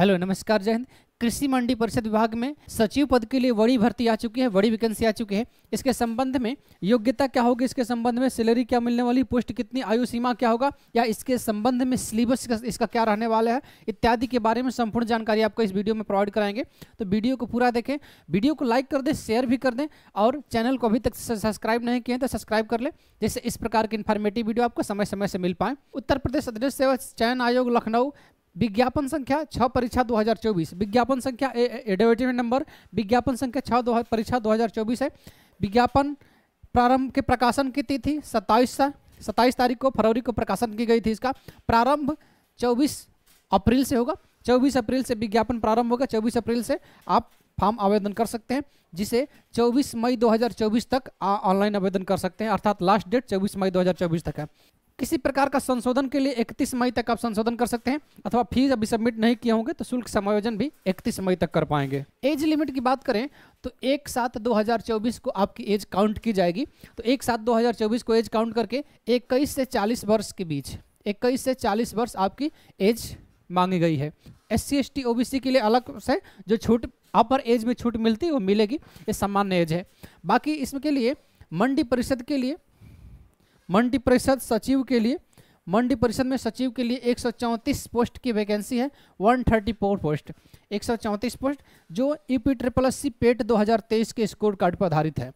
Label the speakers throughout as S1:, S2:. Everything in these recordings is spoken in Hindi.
S1: हेलो नमस्कार जय हिंद कृषि मंडी परिषद विभाग में सचिव पद के लिए बड़ी भर्ती आ चुकी है बड़ी वैकेंसी आ चुकी है इसके संबंध में योग्यता क्या होगी इसके संबंध में सैलरी क्या मिलने वाली पोस्ट कितनी आयु सीमा क्या होगा या इसके संबंध में सिलेबस इसका क्या रहने वाला है इत्यादि के बारे में संपूर्ण जानकारी आपको इस वीडियो में प्रोवाइड कराएंगे तो वीडियो को पूरा देखें वीडियो को लाइक कर दें शेयर भी कर दें और चैनल को अभी तक सब्सक्राइब नहीं किए तो सब्सक्राइब कर लें जिससे इस प्रकार की इन्फॉर्मेटिव वीडियो आपको समय समय से मिल पाए उत्तर प्रदेश अध्यक्ष सेवा चयन आयोग लखनऊ विज्ञापन संख्या छः परीक्षा 2024 विज्ञापन संख्या एडवर्टीजमेंट नंबर विज्ञापन संख्या छः दो परीक्षा 2024 है विज्ञापन प्रारंभ के प्रकाशन की तिथि सत्ताईस सत्ताईस तारीख को फरवरी को प्रकाशन की गई थी इसका प्रारंभ चौबीस अप्रैल से होगा चौबीस अप्रैल से विज्ञापन प्रारंभ होगा चौबीस अप्रैल से आप फॉर्म आवेदन कर सकते हैं जिसे 24 मई 2024 तक ऑनलाइन आवेदन कर सकते हैं अर्थात लास्ट डेट 24 मई 2024 तक है किसी प्रकार का संशोधन के लिए 31 मई तक आप संशोधन कर सकते हैं अथवा फीस अभी सबमिट नहीं किए होंगे तो शुल्क समायोजन भी 31 मई तक कर पाएंगे एज लिमिट की बात करें तो एक सात 2024 को आपकी एज काउंट की जाएगी तो एक सात 2024 को एज काउंट करके इक्कीस से चालीस वर्ष के बीच इक्कीस से चालीस वर्ष आपकी एज मांगी गई है एस सी एस के लिए अलग से जो छूट अपर एज में छूट मिलती है वो मिलेगी ये सामान्य एज है बाकी इसमें के लिए मंडी परिषद के लिए मंडी परिषद सचिव के लिए मंडी परिषद में सचिव के लिए एक पोस्ट की वैकेंसी है 134 पोस्ट एक पोस्ट जो E P triple S C PET दो के स्कोर कार्ड पर आधारित है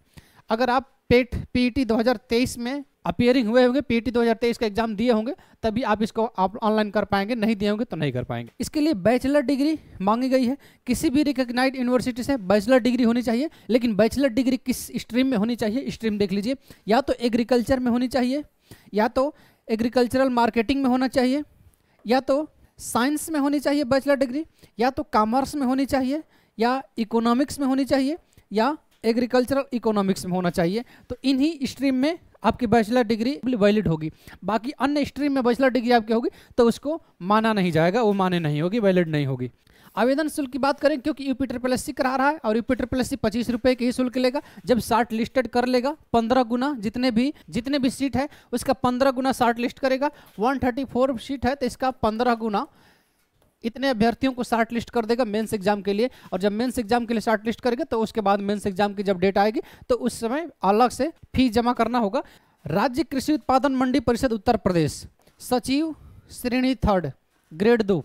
S1: अगर आप पेट पीईटी 2023 में अपियरिंग हुए होंगे पीटी 2023 का एग्जाम दिए होंगे तभी आप इसको आप ऑनलाइन कर पाएंगे नहीं दिए होंगे तो नहीं कर पाएंगे इसके लिए बैचलर डिग्री मांगी गई है किसी भी रिकग्नाइज यूनिवर्सिटी से बैचलर डिग्री होनी चाहिए लेकिन बैचलर डिग्री किस स्ट्रीम में होनी चाहिए स्ट्रीम देख लीजिए या तो एग्रीकल्चर में होनी चाहिए या तो एग्रीकल्चरल मार्केटिंग में होना चाहिए या तो साइंस में होनी चाहिए बैचलर डिग्री या तो कॉमर्स में होनी चाहिए या इकोनॉमिक्स में होनी चाहिए या एग्रीकल्चरल इकोनॉमिक्स में होना चाहिए तो इन्हीं स्ट्रीम में आपकी बैचलर डिग्री वैलिड होगी बाकी अन्य स्ट्रीम में बैचलर डिग्री आपकी होगी तो उसको माना नहीं जाएगा वो माने नहीं होगी वैलिड नहीं होगी आवेदन शुल्क की बात करें क्योंकि यूपी ट्रिपल एस करा रहा है और यूपी ट्रिपल एस पच्चीस रुपये के ही शुल्क लेगा जब शार्ट लिस्टेड कर लेगा पंद्रह गुना जितने भी जितने भी सीट है उसका पंद्रह गुना शार्ट लिस्ट करेगा वन थर्टी फोर सीट है तो इसका पंद्रह गुना इतने अभ्यर्थियों को शार्ट लिस्ट कर देगा मेन्स एग्जाम के लिए और जब मेन्स एग्जाम के लिए शार्ट लिस्ट करेगा तो उसके बाद मेन्स एग्जाम की जब डेट आएगी तो उस समय अलग से फीस जमा करना होगा राज्य कृषि उत्पादन मंडी परिषद उत्तर प्रदेश सचिव श्रेणी थर्ड ग्रेड दो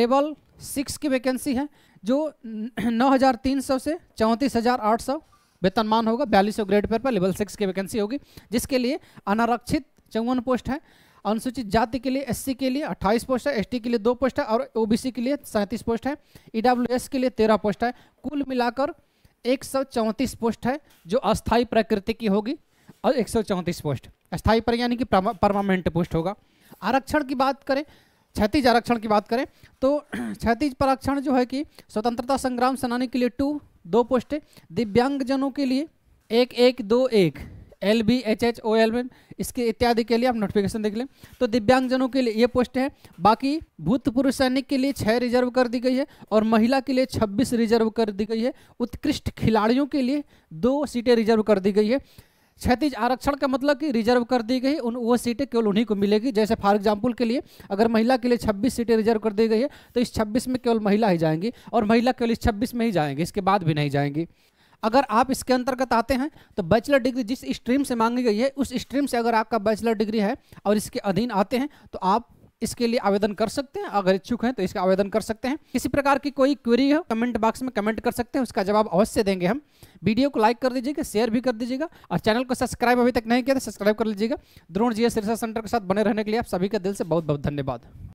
S1: लेवल सिक्स की वैकेंसी है जो 9,300 से चौंतीस वेतनमान होगा बयालीस ग्रेड पर लेवल सिक्स की वैकेंसी होगी जिसके लिए अनारक्षित चौवन पोस्ट है अनुसूचित जाति के लिए एससी के लिए 28 पोस्ट है एसटी के लिए दो पोस्ट है और ओबीसी के लिए सैंतीस पोस्ट है ईडब्ल्यूएस e के लिए तेरह पोस्ट है कुल मिलाकर एक पोस्ट है जो अस्थायी प्रकृति की होगी और एक पोस्ट अस्थायी पर यानी कि परमानेंट पोस्ट होगा आरक्षण की बात करें क्षतिज आरक्षण की बात करें तो क्षतिज आरक्षण जो है कि स्वतंत्रता संग्राम सेनानी के लिए टू दो पोस्ट दिव्यांगजनों के लिए एक एक दो एक L B H H O L इसके इत्यादि के लिए आप नोटिफिकेशन देख लें तो दिव्यांगजनों के लिए ये पोस्ट है बाकी भूतपूर्व सैनिक के लिए छः रिजर्व कर दी गई है और महिला के लिए छब्बीस रिजर्व कर दी गई है उत्कृष्ट खिलाड़ियों के लिए दो सीटें रिजर्व कर दी गई है क्षतिज आरक्षण का मतलब कि रिजर्व कर दी गई उन वो सीटें केवल उन्हीं को मिलेगी जैसे फॉर एग्जाम्पल के लिए अगर महिला के लिए 26 सीटें रिजर्व कर दी गई है तो इस 26 में केवल महिला ही जाएंगी और महिला केवल इस 26 में ही जाएंगी इसके बाद भी नहीं जाएंगी अगर आप इसके अंतर्गत आते हैं तो बैचलर डिग्री जिस स्ट्रीम से मांगी गई है उस स्ट्रीम से अगर आपका बैचलर डिग्री है और इसके अधीन आते हैं तो आप इसके लिए आवेदन कर सकते हैं अगर इच्छुक हैं तो इसका आवेदन कर सकते हैं किसी प्रकार की कोई क्वेरी हो कमेंट बॉक्स में कमेंट कर सकते हैं उसका जवाब अवश्य देंगे हम वीडियो को लाइक कर दीजिएगा शेयर भी कर दीजिएगा और चैनल को सब्सक्राइब अभी तक नहीं किया तो सब्सक्राइब कर लीजिएगा द्रोण जी सिरसा सेंटर के साथ बने रहने के लिए आप सभी का दिल से बहुत बहुत धन्यवाद